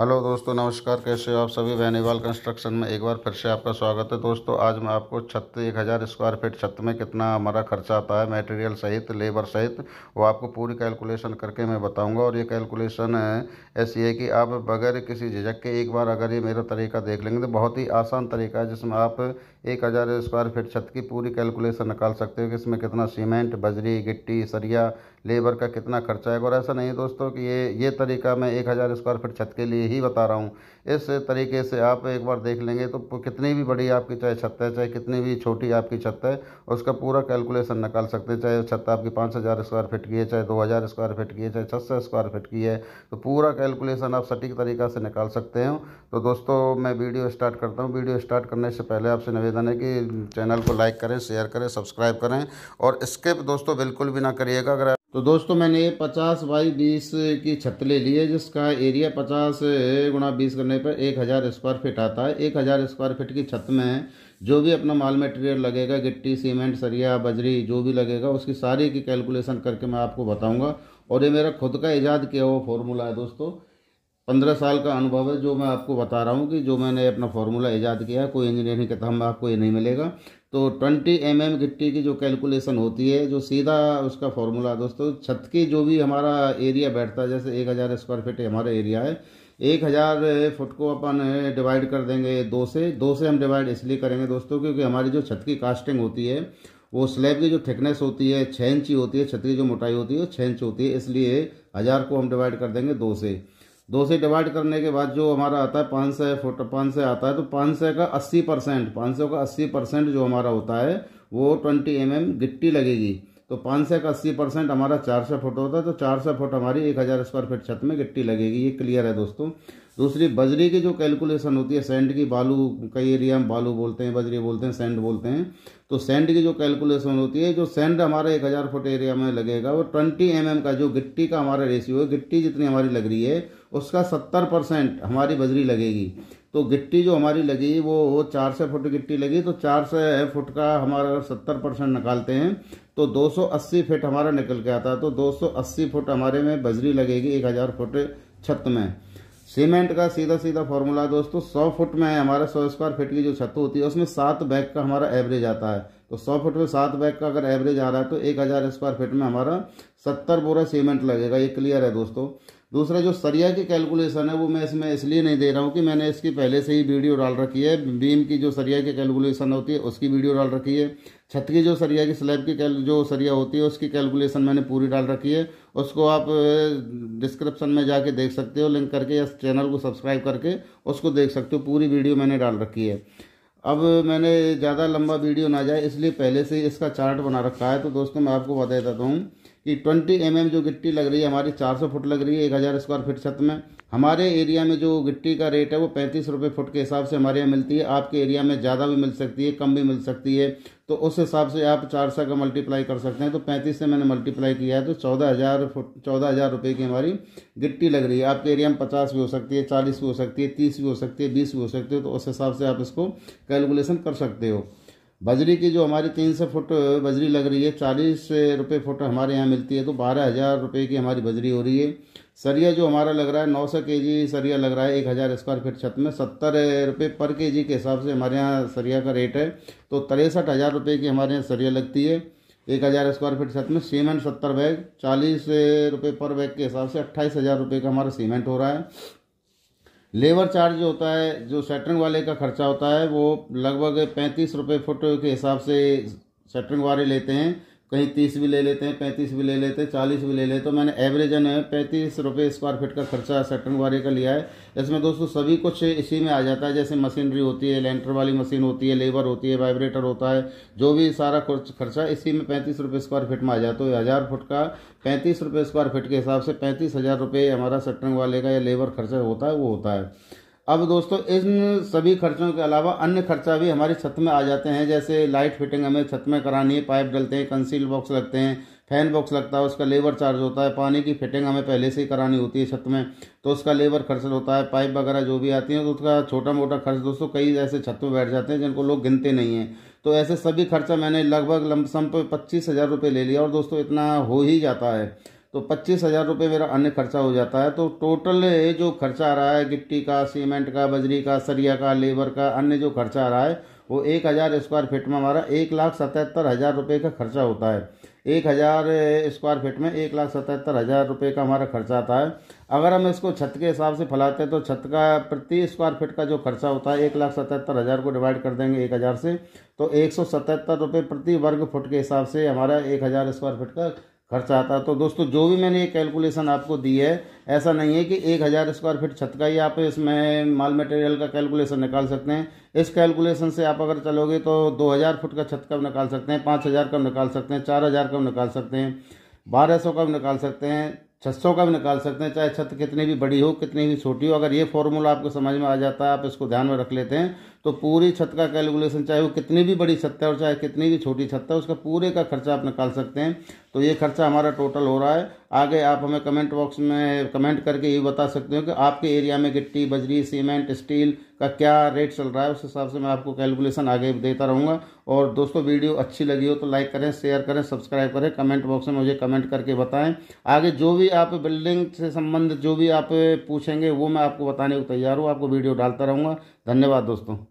hello दोस्तों नमस्कार कैसे हो आप सभी वेनीवाल कंस्ट्रक्शन में एक बार फिर से आपका स्वागत है दोस्तों आज मैं आपको छत एक हज़ार स्क्वायर फीट छत में कितना हमारा खर्चा आता है मटेरियल सहित लेबर सहित वो आपको पूरी कैलकुलेशन करके मैं बताऊंगा और ये कैलकुलेशन ऐसी है कि आप बगैर किसी झिझक के एक बार अगर ये मेरा तरीका देख लेंगे तो बहुत ही आसान तरीका है जिसमें आप एक हज़ार स्क्वायर फीट छत की पूरी कैलकुलेशन निकाल सकते हो कि इसमें कितना सीमेंट बजरी गिट्टी सरिया लेबर का कितना खर्चा है और ऐसा नहीं दोस्तों कि ये ये तरीका मैं एक हज़ार स्क्वायर फीट छत के लिए ही बता रहा हूँ इस तरीके से आप एक बार देख लेंगे तो कितनी भी बड़ी आपकी चाहे छत है चाहे कितनी भी छोटी आपकी छत है उसका पूरा कैलकुलेशन निकाल सकते हैं चाहे छत आपकी पाँच हज़ार स्क्वायर फिट की है चाहे दो हज़ार स्क्वायर फिट की है चाहे छः सौ स्क्वायर फिट की है तो पूरा कैलकुलेशन आप सटीक तरीका से निकाल सकते हो तो दोस्तों मैं वीडियो स्टार्ट करता हूँ वीडियो स्टार्ट करने से पहले आपसे निवेदन है कि चैनल को लाइक करें शेयर करें सब्सक्राइब करें और स्किप दोस्तों बिल्कुल भी ना करिएगा अगर तो दोस्तों मैंने ये पचास बाई बीस की छत ले ली है जिसका एरिया पचास गुणा बीस करने पर एक हज़ार स्क्वायर फीट आता है एक हज़ार स्क्वायर फीट की छत में जो भी अपना माल मटेरियल लगेगा गिट्टी सीमेंट सरिया बजरी जो भी लगेगा उसकी सारी की कैलकुलेशन करके मैं आपको बताऊंगा और ये मेरा खुद का ईजाद किया हुआ फॉर्मूला है दोस्तों पंद्रह साल का अनुभव है जो मैं आपको बता रहा हूँ कि जो मैंने अपना फॉर्मूला ईजाद किया है कोई इंजीनियरिंग के में आपको ये नहीं मिलेगा तो 20 एम एम गिट्टी की जो कैलकुलेशन होती है जो सीधा उसका फॉर्मूला दोस्तों छत की जो भी हमारा एरिया बैठता है जैसे एक हज़ार स्क्वायर फीट हमारा एरिया है एक हज़ार फुट को अपन डिवाइड कर देंगे दो से दो से हम डिवाइड इसलिए करेंगे दोस्तों क्योंकि हमारी जो छत की कास्टिंग होती है वो स्लैब की जो थिकनेस होती है छः इंची होती है छत की जो मोटाई होती है वो छः इंच होती है इसलिए हज़ार को हम डिवाइड कर देंगे दो से दो से डिवाइड करने के बाद जो हमारा आता है पाँच सौ फोटो पाँच सौ आता है तो पाँच सौ का अस्सी परसेंट पाँच सौ का अस्सी परसेंट जो हमारा होता है वो ट्वेंटी एम एम गिट्टी लगेगी तो पाँच सौ का अस्सी परसेंट हमारा चार सौ फुट होता है तो चार सौ फुट हमारी एक हज़ार स्क्वायर फीट छत में गिट्टी लगेगी ये क्लियर है दोस्तों दूसरी बजरी की जो कैलकुलेशन होती है सेंड की बालू कई एरिया में बालू बोलते हैं बजरी बोलते हैं सेंड बोलते हैं तो सेंड की जो कैलकुलेशन होती है जो सेंड हमारा एक हज़ार फुट एरिया में लगेगा वो ट्वेंटी एम mm का जो गिट्टी का हमारा रेशियो है गिट्टी जितनी हमारी लग रही है उसका सत्तर परसेंट हमारी बजरी लगेगी तो गिट्टी जो हमारी लगी वो वो चार सौ फुट गिट्टी लगी तो चार सौ फुट का हमारा सत्तर परसेंट निकालते हैं तो दो सौ अस्सी फिट हमारा निकल के आता है तो दो सौ अस्सी फुट हमारे में बजरी लगेगी एक हज़ार फुट छत में सीमेंट का सीधा सीधा फॉर्मूला दोस्तों सौ फुट में है सौ स्क्वायर फीट की जो छत होती है उसमें सात बैग का हमारा एवरेज आता है तो सौ फुट में सात बैग का अगर एवरेज आ रहा है तो एक हज़ार स्क्वायर फीट में हमारा सत्तर बोरा सीमेंट लगेगा ये क्लियर है दोस्तों दूसरा जो सरिया की कैलकुलेशन है वो मैं इसमें इसलिए नहीं दे रहा हूँ कि मैंने इसकी पहले से ही वीडियो डाल रखी है बीम की जो सरिया की कैलकुलेशन होती है उसकी वीडियो डाल रखी है छत की जो सरिया की स्लैब की जो सरिया होती है उसकी कैलकुलेशन मैंने पूरी डाल रखी है उसको आप डिस्क्रिप्शन में जाके देख सकते हो लिंक करके या चैनल को सब्सक्राइब करके उसको देख सकते हो पूरी वीडियो मैंने डाल रखी है अब मैंने ज़्यादा लंबा वीडियो ना जाए इसलिए पहले से इसका चार्ट बना रखा है तो दोस्तों मैं आपको बता देता हूँ कि 20 एम mm जो गिट्टी लग रही है हमारी 400 फुट लग रही है एक हज़ार स्क्वायर फीट छत में हमारे एरिया में जो गिट्टी का रेट है वो पैंतीस रुपये फुट के हिसाब से हमारे यहाँ मिलती है आपके एरिया में ज़्यादा भी मिल सकती है कम भी मिल सकती है तो उस हिसाब से आप चार सौ का मल्टीप्लाई कर सकते हैं तो पैंतीस से मैंने मल्टीप्लाई किया है तो चौदह हज़ार फुट चौदह हज़ार रुपये की हमारी गिट्टी लग रही है आपके एरिया में पचास भी हो सकती है चालीस भी हो सकती है तीस भी हो सकती है बीस भी हो सकती है तो उस हिसाब से आप इसको कैलकुलेसन कर सकते हो बजरी की जो हमारी तीन सौ फुट बजरी लग रही है चालीस रुपये फुट हमारे यहाँ मिलती है तो बारह हज़ार रुपये की हमारी बजरी हो रही है सरिया जो हमारा लग रहा है नौ सौ के जी सरिया लग रहा है एक हज़ार स्क्वायर फीट छत में सत्तर रुपये पर के जी के हिसाब से हमारे यहाँ सरिया का रेट है तो तिरसठ हज़ार रुपये की हमारे यहाँ सरिया लगती है एक हज़ार स्क्वायर फीट छत में सीमेंट सत्तर बैग चालीस रुपये पर बैग के हिसाब से अट्ठाईस हज़ार रुपये का हमारा सीमेंट हो रहा है लेबर चार्ज जो होता है जो सेटरिंग वाले का खर्चा होता है वो लगभग पैंतीस रुपये फुट के हिसाब से सेटरिंग वाले लेते हैं कहीं तीस भी ले लेते हैं पैंतीस भी ले लेते हैं चालीस भी ले लेते तो मैंने एवरेजन है पैंतीस रुपये स्क्वायर फीट का खर्चा सटन वाले का लिया है इसमें दोस्तों सभी कुछ इसी में आ जाता है जैसे मशीनरी होती है लेंटर वाली मशीन होती है लेबर होती है वाइब्रेटर होता है जो भी सारा खर्चा इसी में पैंतीस रुपये स्क्वायर फीट में आ जाता है तो हज़ार फुट का पैंतीस रुपये स्क्वायर फीट के हिसाब से पैंतीस हज़ार रुपये हमारा सटरंग वाले का या लेबर खर्चा होता है वो होता है अब दोस्तों इन सभी खर्चों के अलावा अन्य खर्चा भी हमारी छत में आ जाते हैं जैसे लाइट फिटिंग हमें छत में करानी है पाइप डलते हैं कंसील बॉक्स लगते हैं फैन बॉक्स लगता है उसका लेबर चार्ज होता है पानी की फिटिंग हमें पहले से ही करानी होती है छत में तो उसका लेबर खर्च होता है पाइप वगैरह जो भी आती है तो उसका छोटा मोटा खर्च दोस्तों कई ऐसे छत में बैठ जाते हैं जिनको लोग गिनते नहीं हैं तो ऐसे सभी खर्चा मैंने लगभग लमसम पर पच्चीस हज़ार रुपये ले लिया और दोस्तों इतना हो ही जाता है तो पच्चीस हज़ार रुपये मेरा अन्य खर्चा हो जाता है तो टोटल जो खर्चा आ रहा है गिट्टी का सीमेंट का बजरी का सरिया का लेबर का अन्य जो खर्चा आ रहा है वो एक हज़ार स्क्वायर फीट में हमारा एक लाख सतहत्तर हज़ार रुपये का खर्चा होता है एक हज़ार स्क्वायर फीट में एक लाख सतहत्तर हज़ार रुपये का हमारा खर्चा आता है अगर हम इसको छत के हिसाब से फैलाते हैं तो छत का प्रति स्क्वायर फीट का जो खर्चा होता है एक लाख सतहत्तर हज़ार को डिवाइड कर देंगे एक हज़ार से तो एक सौ सतहत्तर रुपये प्रति वर्ग फुट के हिसाब से हमारा एक हज़ार स्क्वायर फीट का खर्च आता तो दोस्तों जो भी मैंने ये कैलकुलेशन आपको दी है ऐसा नहीं है कि एक हज़ार स्क्वायर फीट छत का ही आप इसमें माल मटेरियल का कैलकुलेशन निकाल सकते हैं इस कैलकुलेशन से आप अगर चलोगे तो दो हज़ार फुट का छत कब निकाल सकते हैं पाँच हज़ार कब निकाल सकते हैं चार हज़ार कब निकाल सकते हैं बारह सौ कब निकाल सकते हैं छः सौ का भी निकाल सकते हैं चाहे छत कितनी भी बड़ी हो कितनी भी छोटी हो अगर ये फॉर्मूला आपको समझ में आ जाता है आप इसको ध्यान में रख लेते हैं तो पूरी छत का कैलकुलेशन चाहे वो कितनी भी बड़ी छत है और चाहे कितनी भी छोटी छत है उसका पूरे का खर्चा आप निकाल सकते हैं तो ये खर्चा हमारा टोटल हो रहा है आगे आप हमें कमेंट बॉक्स में कमेंट करके ये बता सकते हो कि आपके एरिया में गिट्टी बजरी सीमेंट स्टील का क्या रेट चल रहा है उस हिसाब से मैं आपको कैलकुलेशन आगे देता रहूँगा और दोस्तों वीडियो अच्छी लगी हो तो लाइक करें शेयर करें सब्सक्राइब करें कमेंट बॉक्स में मुझे कमेंट करके बताएं आगे जो भी आप बिल्डिंग से संबंधित जो भी आप पूछेंगे वो मैं आपको बताने को तैयार हूँ आपको वीडियो डालता रहूँगा धन्यवाद दोस्तों